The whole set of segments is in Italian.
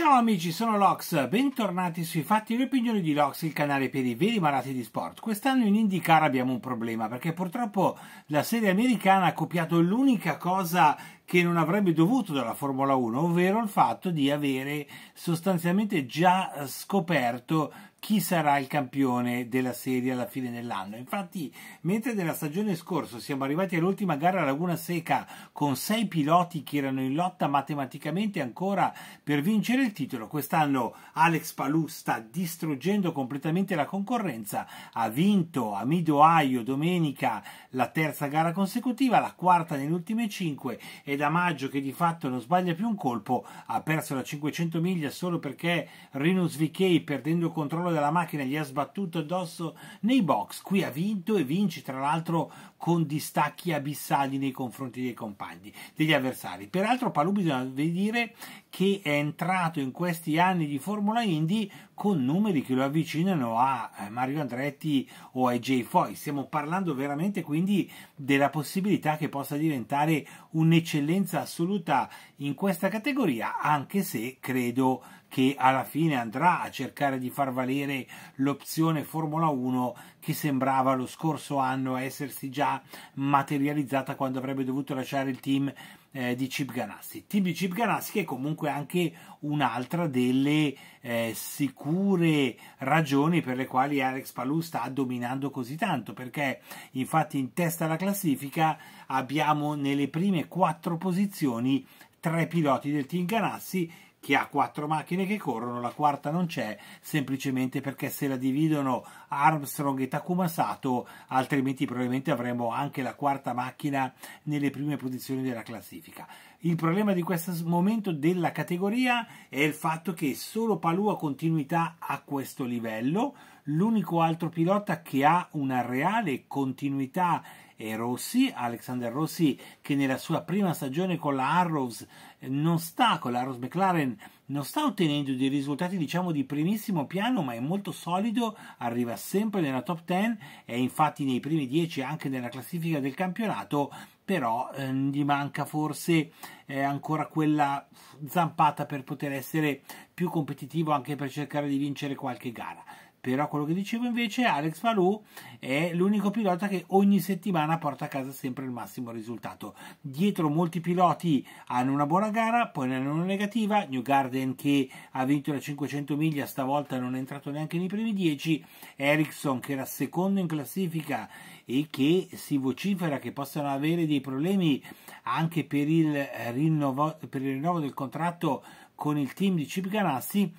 Ciao amici, sono Lox, bentornati sui fatti e le opinioni di Lox, il canale per i veri malati di sport. Quest'anno in IndyCar abbiamo un problema perché purtroppo la serie americana ha copiato l'unica cosa che non avrebbe dovuto dalla Formula 1, ovvero il fatto di avere sostanzialmente già scoperto chi sarà il campione della serie alla fine dell'anno. Infatti, mentre nella stagione scorsa siamo arrivati all'ultima gara a Laguna Seca con sei piloti che erano in lotta matematicamente ancora per vincere il titolo, quest'anno Alex Palou sta distruggendo completamente la concorrenza, ha vinto a Midoaio domenica la terza gara consecutiva, la quarta nelle ultime cinque ed da Maggio che di fatto non sbaglia più un colpo ha perso la 500 miglia solo perché Rinus VK perdendo il controllo della macchina gli ha sbattuto addosso nei box qui ha vinto e vince tra l'altro con distacchi abissali nei confronti dei compagni degli avversari peraltro Palù bisogna dire che è entrato in questi anni di Formula Indy con numeri che lo avvicinano a eh, Mario Andretti o ai Jay Foy. Stiamo parlando veramente quindi della possibilità che possa diventare un'eccellenza assoluta in questa categoria, anche se credo che alla fine andrà a cercare di far valere l'opzione Formula 1 che sembrava lo scorso anno essersi già materializzata quando avrebbe dovuto lasciare il team eh, di Chip Ganassi. TB Chip Ganassi che è comunque anche un'altra delle eh, sicure ragioni per le quali Alex Palou sta dominando così tanto, perché infatti in testa alla classifica abbiamo nelle prime quattro posizioni tre piloti del team Ganassi che ha quattro macchine che corrono, la quarta non c'è, semplicemente perché se la dividono Armstrong e Takuma Sato, altrimenti probabilmente avremo anche la quarta macchina nelle prime posizioni della classifica. Il problema di questo momento della categoria è il fatto che solo Palù ha continuità a questo livello, l'unico altro pilota che ha una reale continuità è Rossi, Alexander Rossi, che nella sua prima stagione con la Arrows eh, non sta, con la Arrows McLaren, non sta ottenendo dei risultati diciamo di primissimo piano, ma è molto solido, arriva sempre nella top 10, è infatti nei primi 10 anche nella classifica del campionato, però eh, gli manca forse eh, ancora quella zampata per poter essere più competitivo anche per cercare di vincere qualche gara però quello che dicevo invece Alex Palou è l'unico pilota che ogni settimana porta a casa sempre il massimo risultato dietro molti piloti hanno una buona gara poi ne hanno una negativa New Garden che ha vinto la 500 miglia stavolta non è entrato neanche nei primi 10 Ericsson che era secondo in classifica e che si vocifera che possano avere dei problemi anche per il rinnovo, per il rinnovo del contratto con il team di Chip Ganassi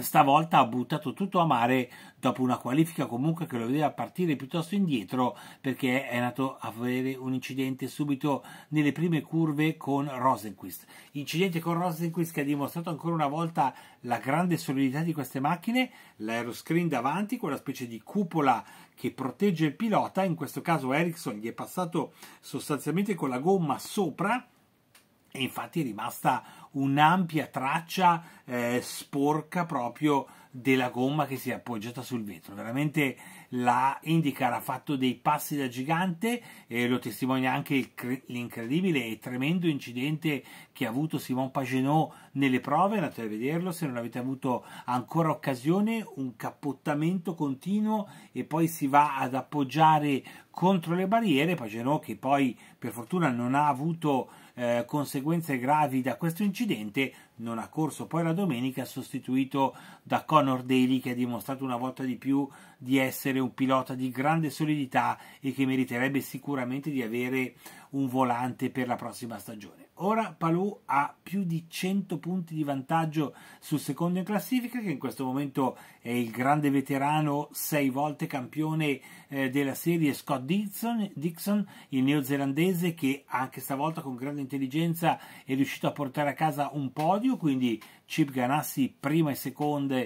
stavolta ha buttato tutto a mare dopo una qualifica comunque che lo vedeva partire piuttosto indietro perché è nato a avere un incidente subito nelle prime curve con Rosenquist. Incidente con Rosenquist che ha dimostrato ancora una volta la grande solidità di queste macchine, l'aeroscreen davanti, quella specie di cupola che protegge il pilota, in questo caso Ericsson gli è passato sostanzialmente con la gomma sopra e infatti è rimasta un'ampia traccia eh, sporca proprio della gomma che si è appoggiata sul vetro. Veramente la IndyCar ha fatto dei passi da gigante e lo testimonia anche l'incredibile e tremendo incidente che ha avuto Simon Pagenot nelle prove, andate a vederlo se non avete avuto ancora occasione, un cappottamento continuo e poi si va ad appoggiare contro le barriere, Pagenot che poi per fortuna non ha avuto eh, conseguenze gravi da questo incidente, non ha corso poi la domenica, sostituito da Conor Daly che ha dimostrato una volta di più di essere un pilota di grande solidità e che meriterebbe sicuramente di avere un volante per la prossima stagione. Ora Palou ha più di 100 punti di vantaggio sul secondo in classifica, che in questo momento è il grande veterano, sei volte campione eh, della serie Scott Dixon, Dixon, il neozelandese che anche stavolta con grande intelligenza è riuscito a portare a casa un podio, quindi Chip Ganassi prima e seconda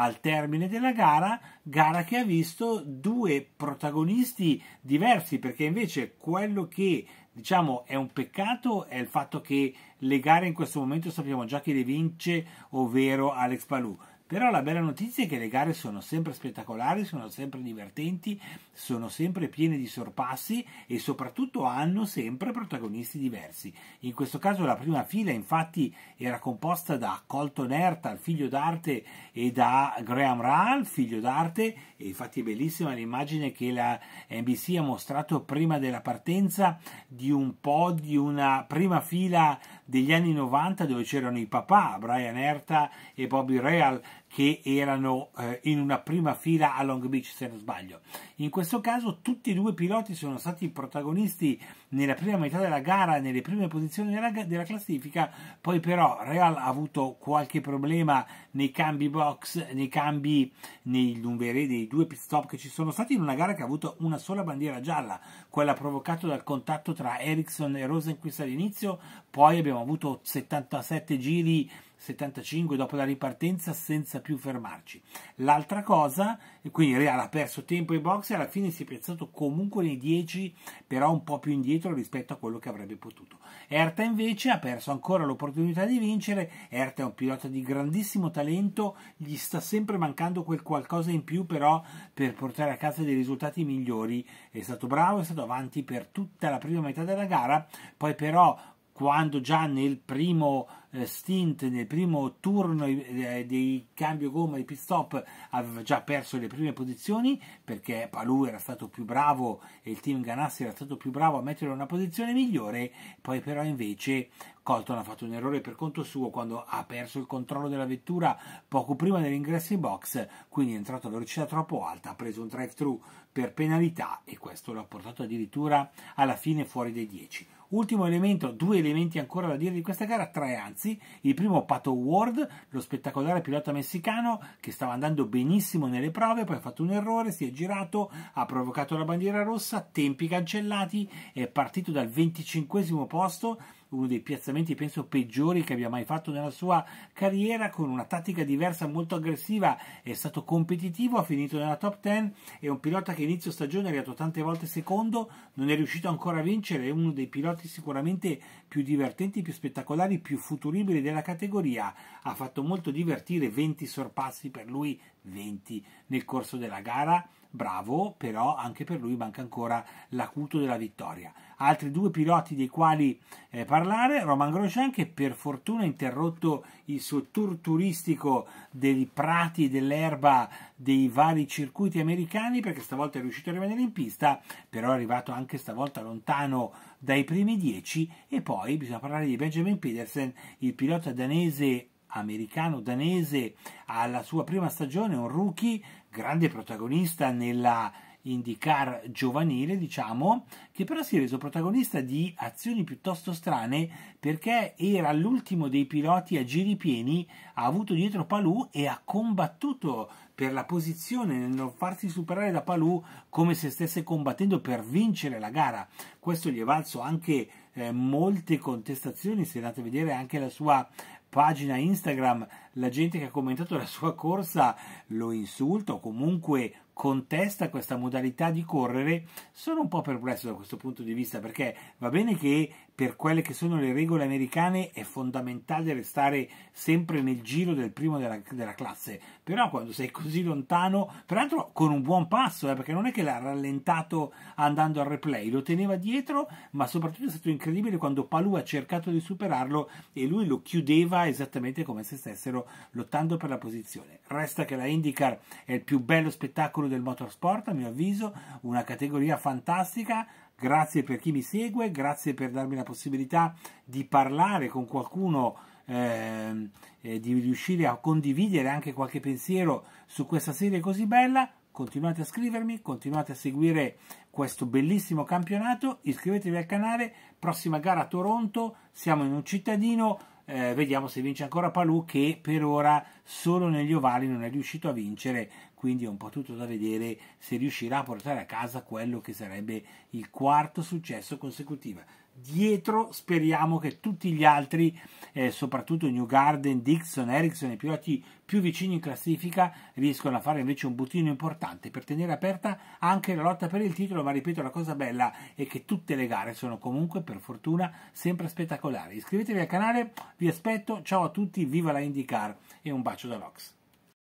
al termine della gara, gara che ha visto due protagonisti diversi, perché invece quello che diciamo è un peccato è il fatto che le gare in questo momento sappiamo già chi le vince, ovvero Alex Palou. Però la bella notizia è che le gare sono sempre spettacolari, sono sempre divertenti, sono sempre piene di sorpassi e soprattutto hanno sempre protagonisti diversi. In questo caso la prima fila infatti era composta da Colton Herta, il figlio d'arte, e da Graham Rahl, figlio d'arte, e infatti è bellissima l'immagine che la NBC ha mostrato prima della partenza di un po' di una prima fila degli anni 90 dove c'erano i papà, Brian Herta e Bobby Real che erano eh, in una prima fila a Long Beach se non sbaglio. In questo caso tutti e due i piloti sono stati protagonisti nella prima metà della gara, nelle prime posizioni della, della classifica, poi però Real ha avuto qualche problema nei cambi box, nei cambi nei lunveri dei due pit stop che ci sono stati in una gara che ha avuto una sola bandiera gialla, quella provocata dal contatto tra Ericsson e Rosenquist all'inizio, poi abbiamo avuto 77 giri 75 dopo la ripartenza senza più fermarci. L'altra cosa, quindi Real ha perso tempo ai box e alla fine si è piazzato comunque nei 10, però un po' più indietro rispetto a quello che avrebbe potuto. Erta invece ha perso ancora l'opportunità di vincere, Erta è un pilota di grandissimo talento, gli sta sempre mancando quel qualcosa in più però per portare a casa dei risultati migliori, è stato bravo, è stato avanti per tutta la prima metà della gara, poi però quando già nel primo eh, stint, nel primo turno eh, dei cambio gomma di pit stop aveva già perso le prime posizioni perché Palou era stato più bravo e il team Ganassi era stato più bravo a metterlo in una posizione migliore, poi però invece Colton ha fatto un errore per conto suo quando ha perso il controllo della vettura poco prima dell'ingresso in box, quindi è entrato a velocità troppo alta, ha preso un drive-thru per penalità e questo l'ha portato addirittura alla fine fuori dei 10 Ultimo elemento, due elementi ancora da dire di questa gara, tre anzi. Il primo Pato Ward, lo spettacolare pilota messicano che stava andando benissimo nelle prove, poi ha fatto un errore, si è girato, ha provocato la bandiera rossa, tempi cancellati, è partito dal 25 posto uno dei piazzamenti penso peggiori che abbia mai fatto nella sua carriera con una tattica diversa molto aggressiva, è stato competitivo, ha finito nella top 10, è un pilota che inizio stagione è arrivato tante volte secondo, non è riuscito ancora a vincere, è uno dei piloti sicuramente più divertenti, più spettacolari, più futuribili della categoria, ha fatto molto divertire 20 sorpassi per lui, 20 nel corso della gara bravo, però anche per lui manca ancora l'acuto della vittoria. Altri due piloti dei quali eh, parlare, Roman Grosjean che per fortuna ha interrotto il suo tour turistico dei prati e dell'erba dei vari circuiti americani perché stavolta è riuscito a rimanere in pista, però è arrivato anche stavolta lontano dai primi dieci e poi bisogna parlare di Benjamin Pedersen, il pilota danese americano-danese alla sua prima stagione, un rookie, grande protagonista nella IndyCar giovanile, diciamo, che però si è reso protagonista di azioni piuttosto strane perché era l'ultimo dei piloti a giri pieni, ha avuto dietro Palù e ha combattuto per la posizione nel non farsi superare da Palù come se stesse combattendo per vincere la gara. Questo gli è valso anche eh, molte contestazioni, se andate a vedere anche la sua pagina Instagram la gente che ha commentato la sua corsa lo insulta o comunque contesta questa modalità di correre, sono un po' perplesso da questo punto di vista perché va bene che per quelle che sono le regole americane è fondamentale restare sempre nel giro del primo della, della classe, però quando sei così lontano, peraltro con un buon passo, eh, perché non è che l'ha rallentato andando al replay, lo teneva dietro, ma soprattutto è stato incredibile quando Palù ha cercato di superarlo e lui lo chiudeva esattamente come se stessero euro lottando per la posizione. Resta che la IndyCar è il più bello spettacolo del motorsport, a mio avviso, una categoria fantastica. Grazie per chi mi segue, grazie per darmi la possibilità di parlare con qualcuno eh, di riuscire a condividere anche qualche pensiero su questa serie così bella. Continuate a scrivermi, continuate a seguire questo bellissimo campionato, iscrivetevi al canale, prossima gara a Toronto, siamo in un cittadino eh, vediamo se vince ancora Palù che per ora solo negli ovali non è riuscito a vincere, quindi è un po' tutto da vedere se riuscirà a portare a casa quello che sarebbe il quarto successo consecutivo dietro speriamo che tutti gli altri, eh, soprattutto New Garden, Dixon, Ericsson, i piloti più vicini in classifica, riescano a fare invece un bottino importante per tenere aperta anche la lotta per il titolo, ma ripeto la cosa bella è che tutte le gare sono comunque per fortuna sempre spettacolari. Iscrivetevi al canale, vi aspetto, ciao a tutti, viva la IndyCar e un bacio da Lox.